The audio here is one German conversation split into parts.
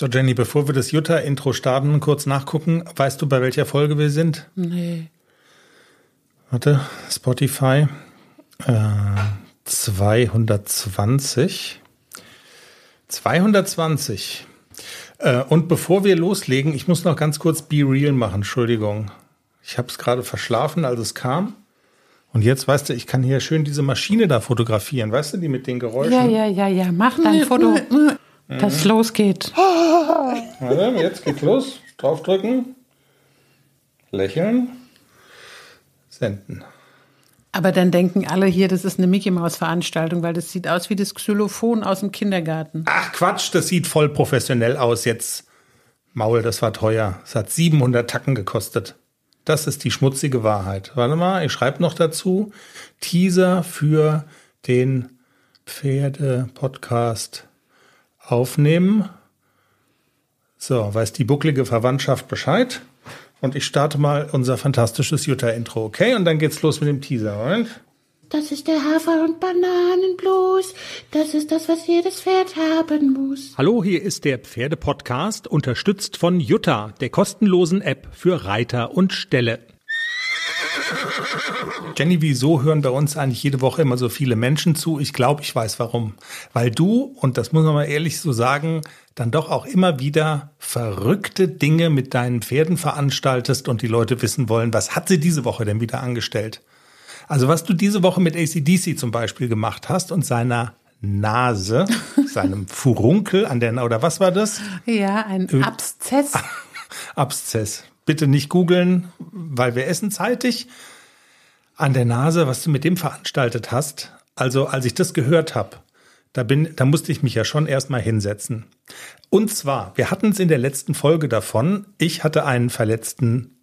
So, Jenny, bevor wir das Jutta-Intro starten, kurz nachgucken. Weißt du, bei welcher Folge wir sind? Nee. Warte, Spotify. Äh, 220. 220. Äh, und bevor wir loslegen, ich muss noch ganz kurz Be Real machen. Entschuldigung. Ich habe es gerade verschlafen, als es kam. Und jetzt, weißt du, ich kann hier schön diese Maschine da fotografieren, weißt du, die mit den Geräuschen. Ja, ja, ja, ja. Mach dein äh, Foto, äh, dass es losgeht. Oh. Ah. Warte, jetzt geht's los. Draufdrücken. Lächeln. Senden. Aber dann denken alle hier, das ist eine Mickey Maus Veranstaltung, weil das sieht aus wie das Xylophon aus dem Kindergarten. Ach Quatsch, das sieht voll professionell aus jetzt. Maul, das war teuer. Es hat 700 Tacken gekostet. Das ist die schmutzige Wahrheit. Warte mal, ich schreibe noch dazu Teaser für den Pferde Podcast aufnehmen so, weiß die bucklige Verwandtschaft Bescheid. Und ich starte mal unser fantastisches Jutta-Intro, okay? Und dann geht's los mit dem Teaser, Moment. Das ist der Hafer- und Bananenblues. Das ist das, was jedes Pferd haben muss. Hallo, hier ist der Pferdepodcast, unterstützt von Jutta, der kostenlosen App für Reiter und Ställe. Jenny, wieso hören bei uns eigentlich jede Woche immer so viele Menschen zu? Ich glaube, ich weiß warum. Weil du, und das muss man mal ehrlich so sagen, dann doch auch immer wieder verrückte Dinge mit deinen Pferden veranstaltest und die Leute wissen wollen, was hat sie diese Woche denn wieder angestellt? Also was du diese Woche mit ACDC zum Beispiel gemacht hast und seiner Nase, seinem Furunkel an der, oder was war das? Ja, ein Abszess. Abszess. Bitte nicht googeln, weil wir essen zeitig an der Nase, was du mit dem veranstaltet hast. Also als ich das gehört habe, da, bin, da musste ich mich ja schon erstmal hinsetzen. Und zwar, wir hatten es in der letzten Folge davon, ich hatte einen verletzten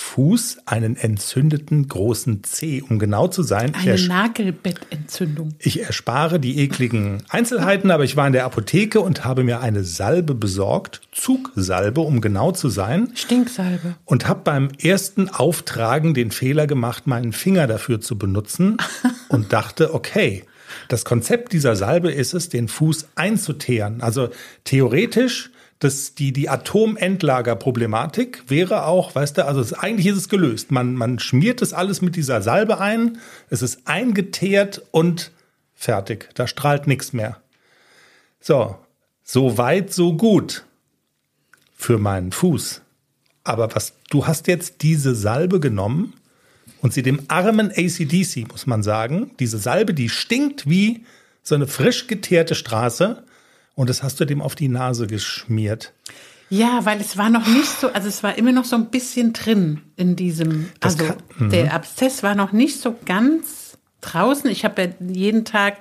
Fuß einen entzündeten großen Zeh, um genau zu sein. Eine Nagelbettentzündung. Ich erspare die ekligen Einzelheiten, aber ich war in der Apotheke und habe mir eine Salbe besorgt, Zugsalbe, um genau zu sein. Stinksalbe. Und habe beim ersten Auftragen den Fehler gemacht, meinen Finger dafür zu benutzen und dachte, okay, das Konzept dieser Salbe ist es, den Fuß einzuteeren. Also theoretisch das, die, die Atomendlagerproblematik wäre auch, weißt du, also es, eigentlich ist es gelöst. Man, man schmiert es alles mit dieser Salbe ein, es ist eingeteert und fertig. Da strahlt nichts mehr. So, so weit, so gut für meinen Fuß. Aber was, du hast jetzt diese Salbe genommen und sie dem armen ACDC, muss man sagen, diese Salbe, die stinkt wie so eine frisch geteerte Straße, und das hast du dem auf die Nase geschmiert. Ja, weil es war noch nicht so, also es war immer noch so ein bisschen drin in diesem, das also kann, der mhm. Abszess war noch nicht so ganz draußen. Ich habe jeden Tag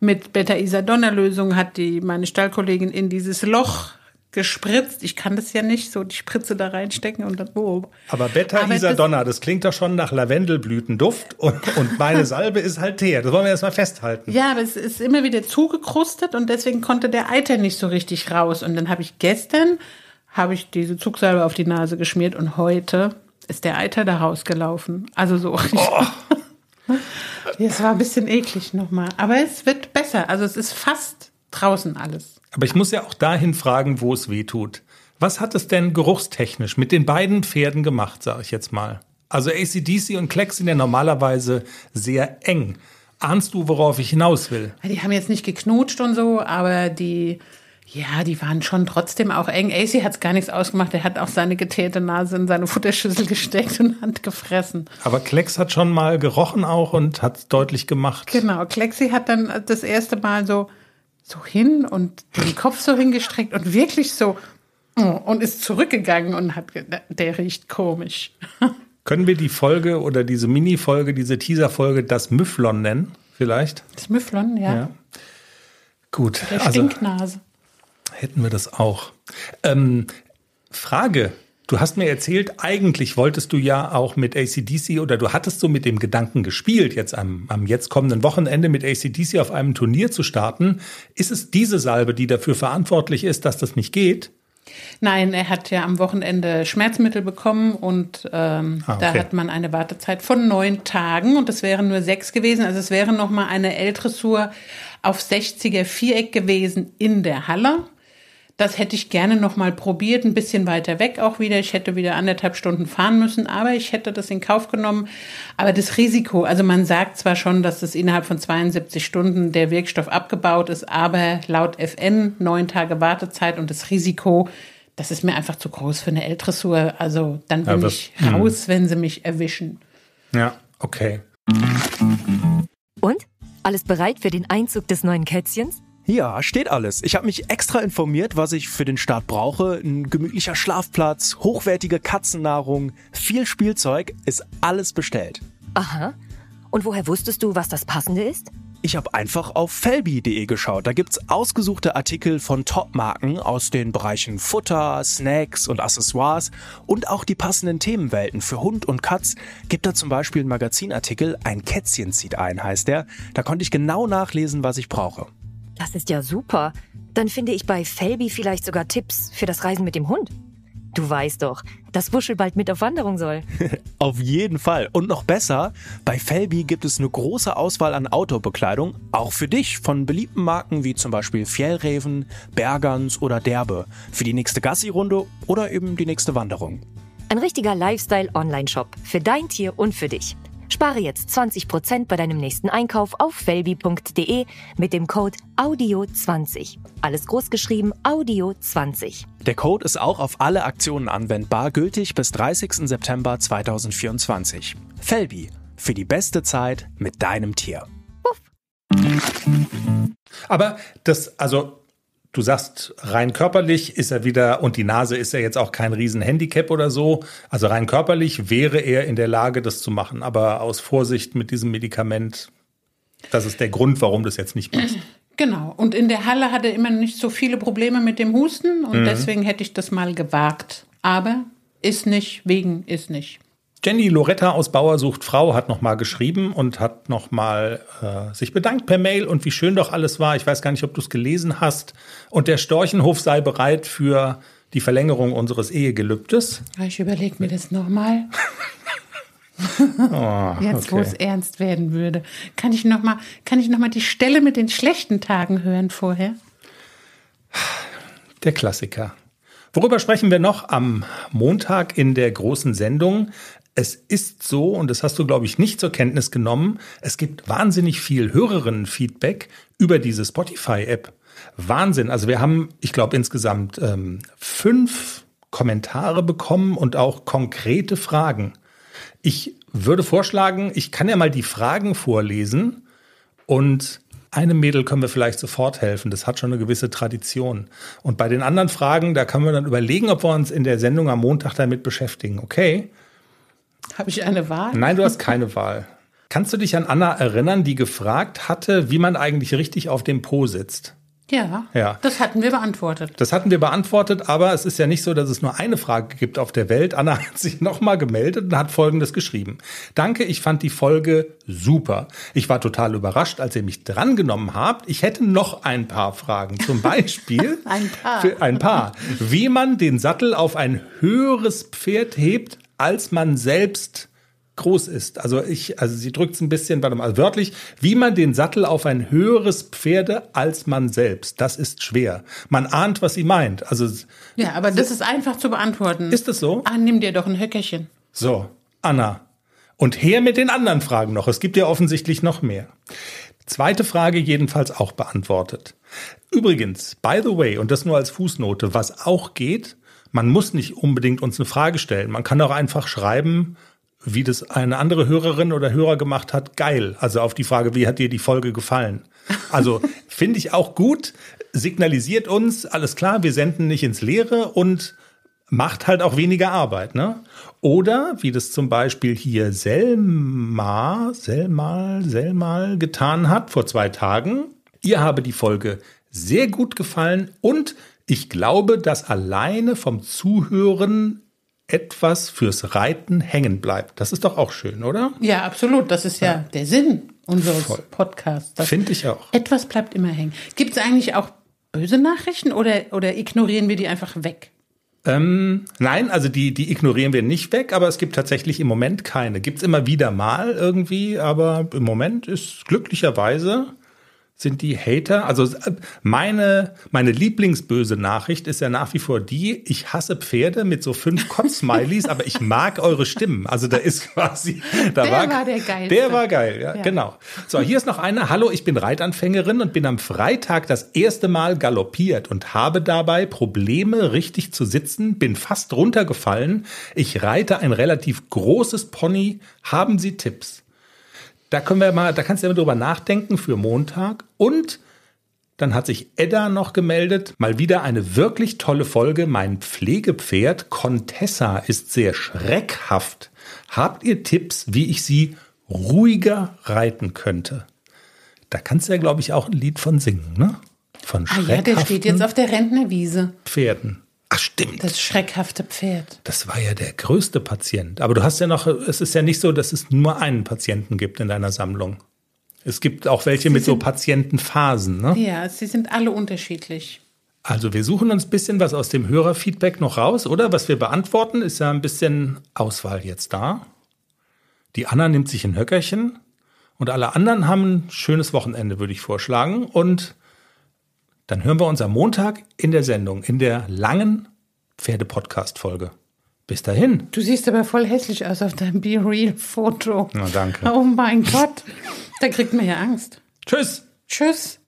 mit Beta-Isadonna-Lösung hat die meine Stallkollegin in dieses Loch gespritzt. Ich kann das ja nicht, so die Spritze da reinstecken und dann. Oh. Aber Beta Isadonna, das, das klingt doch schon nach Lavendelblütenduft und, und meine Salbe ist halt Teer. Das wollen wir erstmal festhalten. Ja, aber es ist immer wieder zugekrustet und deswegen konnte der Eiter nicht so richtig raus. Und dann habe ich gestern habe ich diese Zugsalbe auf die Nase geschmiert und heute ist der Eiter da rausgelaufen. Also so. Oh. Es war ein bisschen eklig nochmal. Aber es wird besser. Also es ist fast draußen alles. Aber ich muss ja auch dahin fragen, wo es weh tut. Was hat es denn geruchstechnisch mit den beiden Pferden gemacht, sage ich jetzt mal? Also ACDC und Klecks sind ja normalerweise sehr eng. Ahnst du, worauf ich hinaus will? Die haben jetzt nicht geknutscht und so, aber die, ja, die waren schon trotzdem auch eng. AC hat es gar nichts ausgemacht. Er hat auch seine getäte Nase in seine Futterschüssel gesteckt und hat gefressen. Aber Klecks hat schon mal gerochen auch und hat es deutlich gemacht. Genau, Klecksi hat dann das erste Mal so so hin und den Kopf so hingestreckt und wirklich so mm, und ist zurückgegangen und hat der riecht komisch. Können wir die Folge oder diese Mini-Folge, diese Teaser-Folge das Müfflon nennen, vielleicht? Das Müfflon, ja. ja. Gut. Der also, Stinknase. Hätten wir das auch. Ähm, Frage Du hast mir erzählt, eigentlich wolltest du ja auch mit ACDC oder du hattest so mit dem Gedanken gespielt, jetzt am, am jetzt kommenden Wochenende mit ACDC auf einem Turnier zu starten. Ist es diese Salbe, die dafür verantwortlich ist, dass das nicht geht? Nein, er hat ja am Wochenende Schmerzmittel bekommen und ähm, ah, okay. da hat man eine Wartezeit von neun Tagen und es wären nur sechs gewesen. Also es wäre nochmal eine L-Dressur auf 60er Viereck gewesen in der Halle. Das hätte ich gerne nochmal probiert, ein bisschen weiter weg auch wieder. Ich hätte wieder anderthalb Stunden fahren müssen, aber ich hätte das in Kauf genommen. Aber das Risiko, also man sagt zwar schon, dass das innerhalb von 72 Stunden der Wirkstoff abgebaut ist, aber laut FN neun Tage Wartezeit und das Risiko, das ist mir einfach zu groß für eine L-Dressur. Also dann bin aber, ich raus, mh. Hm. wenn sie mich erwischen. Ja, okay. Und? Alles bereit für den Einzug des neuen Kätzchens? Ja, steht alles. Ich habe mich extra informiert, was ich für den Start brauche. Ein gemütlicher Schlafplatz, hochwertige Katzennahrung, viel Spielzeug, ist alles bestellt. Aha. Und woher wusstest du, was das Passende ist? Ich habe einfach auf felbi.de geschaut. Da gibt es ausgesuchte Artikel von Top-Marken aus den Bereichen Futter, Snacks und Accessoires und auch die passenden Themenwelten für Hund und Katz. Gibt da zum Beispiel einen Magazinartikel, ein Kätzchen zieht ein, heißt der. Da konnte ich genau nachlesen, was ich brauche. Das ist ja super. Dann finde ich bei Felby vielleicht sogar Tipps für das Reisen mit dem Hund. Du weißt doch, dass Wuschel bald mit auf Wanderung soll. auf jeden Fall. Und noch besser, bei Felby gibt es eine große Auswahl an Outdoor-Bekleidung, auch für dich, von beliebten Marken wie zum Beispiel Fjellreven, Bergans oder Derbe, für die nächste Gassi-Runde oder eben die nächste Wanderung. Ein richtiger Lifestyle-Online-Shop für dein Tier und für dich. Spare jetzt 20% bei deinem nächsten Einkauf auf felbi.de mit dem Code AUDIO20. Alles großgeschrieben AUDIO20. Der Code ist auch auf alle Aktionen anwendbar, gültig bis 30. September 2024. Felbi, für die beste Zeit mit deinem Tier. Puff. Aber das, also du sagst, rein körperlich ist er wieder, und die Nase ist ja jetzt auch kein Riesenhandicap oder so. Also rein körperlich wäre er in der Lage, das zu machen. Aber aus Vorsicht mit diesem Medikament, das ist der Grund, warum das jetzt nicht machst. Genau. Und in der Halle hat er immer nicht so viele Probleme mit dem Husten und mhm. deswegen hätte ich das mal gewagt. Aber ist nicht, wegen ist nicht. Jenny Loretta aus Bauer sucht Frau hat nochmal geschrieben und hat nochmal äh, sich bedankt per Mail und wie schön doch alles war. Ich weiß gar nicht, ob du es gelesen hast. Und der Storchenhof sei bereit für die Verlängerung unseres Ehegelübdes. Ah, ich überlege mir das nochmal. oh, Jetzt, okay. wo es ernst werden würde. Kann ich nochmal noch, die Stelle mit den schlechten Tagen hören vorher? Der Klassiker. Worüber sprechen wir noch am Montag in der großen Sendung? Es ist so, und das hast du, glaube ich, nicht zur Kenntnis genommen, es gibt wahnsinnig viel Hörerinnen-Feedback über diese Spotify-App. Wahnsinn. Also wir haben, ich glaube, insgesamt ähm, fünf Kommentare bekommen und auch konkrete Fragen. Ich würde vorschlagen, ich kann ja mal die Fragen vorlesen und einem Mädel können wir vielleicht sofort helfen. Das hat schon eine gewisse Tradition. Und bei den anderen Fragen, da können wir dann überlegen, ob wir uns in der Sendung am Montag damit beschäftigen. Okay? Habe ich eine Wahl? Nein, du hast keine Wahl. Kannst du dich an Anna erinnern, die gefragt hatte, wie man eigentlich richtig auf dem Po sitzt? Ja, ja, das hatten wir beantwortet. Das hatten wir beantwortet, aber es ist ja nicht so, dass es nur eine Frage gibt auf der Welt. Anna hat sich nochmal gemeldet und hat Folgendes geschrieben. Danke, ich fand die Folge super. Ich war total überrascht, als ihr mich drangenommen habt. Ich hätte noch ein paar Fragen. Zum Beispiel ein, paar. ein paar. Wie man den Sattel auf ein höheres Pferd hebt, als man selbst groß ist. Also ich, also sie drückt es ein bisschen, warte mal, also wörtlich, wie man den Sattel auf ein höheres Pferde als man selbst. Das ist schwer. Man ahnt, was sie meint. Also ja, aber das ist einfach zu beantworten. Ist das so? Ah, nimm dir doch ein Höckerchen. So, Anna. Und her mit den anderen Fragen noch. Es gibt ja offensichtlich noch mehr. Zweite Frage jedenfalls auch beantwortet. Übrigens, by the way, und das nur als Fußnote, was auch geht, man muss nicht unbedingt uns eine Frage stellen. Man kann auch einfach schreiben, wie das eine andere Hörerin oder Hörer gemacht hat, geil. Also auf die Frage, wie hat dir die Folge gefallen? Also finde ich auch gut, signalisiert uns, alles klar, wir senden nicht ins Leere und macht halt auch weniger Arbeit, ne? Oder wie das zum Beispiel hier Selma, Selma, Selma getan hat vor zwei Tagen. Ihr habe die Folge sehr gut gefallen und ich glaube, dass alleine vom Zuhören etwas fürs Reiten hängen bleibt. Das ist doch auch schön, oder? Ja, absolut. Das ist ja, ja der Sinn unseres Voll. Podcasts. Finde ich auch. Etwas bleibt immer hängen. Gibt es eigentlich auch böse Nachrichten oder, oder ignorieren wir die einfach weg? Ähm, nein, also die, die ignorieren wir nicht weg, aber es gibt tatsächlich im Moment keine. Gibt es immer wieder mal irgendwie, aber im Moment ist glücklicherweise sind die Hater. Also äh, meine, meine lieblingsböse Nachricht ist ja nach wie vor die, ich hasse Pferde mit so fünf Kotz-Smileys, aber ich mag eure Stimmen. Also da ist quasi... Da der war, war der geil. Der war geil, ja, ja, genau. So, hier ist noch eine. Hallo, ich bin Reitanfängerin und bin am Freitag das erste Mal galoppiert und habe dabei Probleme, richtig zu sitzen, bin fast runtergefallen. Ich reite ein relativ großes Pony. Haben Sie Tipps? Da können wir mal, da kannst du ja mal drüber nachdenken für Montag. Und dann hat sich Edda noch gemeldet. Mal wieder eine wirklich tolle Folge. Mein Pflegepferd Contessa ist sehr schreckhaft. Habt ihr Tipps, wie ich sie ruhiger reiten könnte? Da kannst du ja, glaube ich, auch ein Lied von singen, ne? Von ah, ja, der steht jetzt auf der Rentnerwiese. Pferden. Ach stimmt. Das schreckhafte Pferd. Das war ja der größte Patient. Aber du hast ja noch, es ist ja nicht so, dass es nur einen Patienten gibt in deiner Sammlung. Es gibt auch welche sie mit sind, so Patientenphasen, ne? Ja, sie sind alle unterschiedlich. Also wir suchen uns ein bisschen was aus dem Hörerfeedback noch raus, oder? Was wir beantworten, ist ja ein bisschen Auswahl jetzt da. Die Anna nimmt sich ein Höckerchen und alle anderen haben ein schönes Wochenende, würde ich vorschlagen. Und dann hören wir uns am Montag in der Sendung, in der langen Pferde-Podcast-Folge. Bis dahin. Du siehst aber voll hässlich aus auf deinem Be Real-Foto. Na, danke. Oh mein Gott. Da kriegt man ja Angst. Tschüss. Tschüss.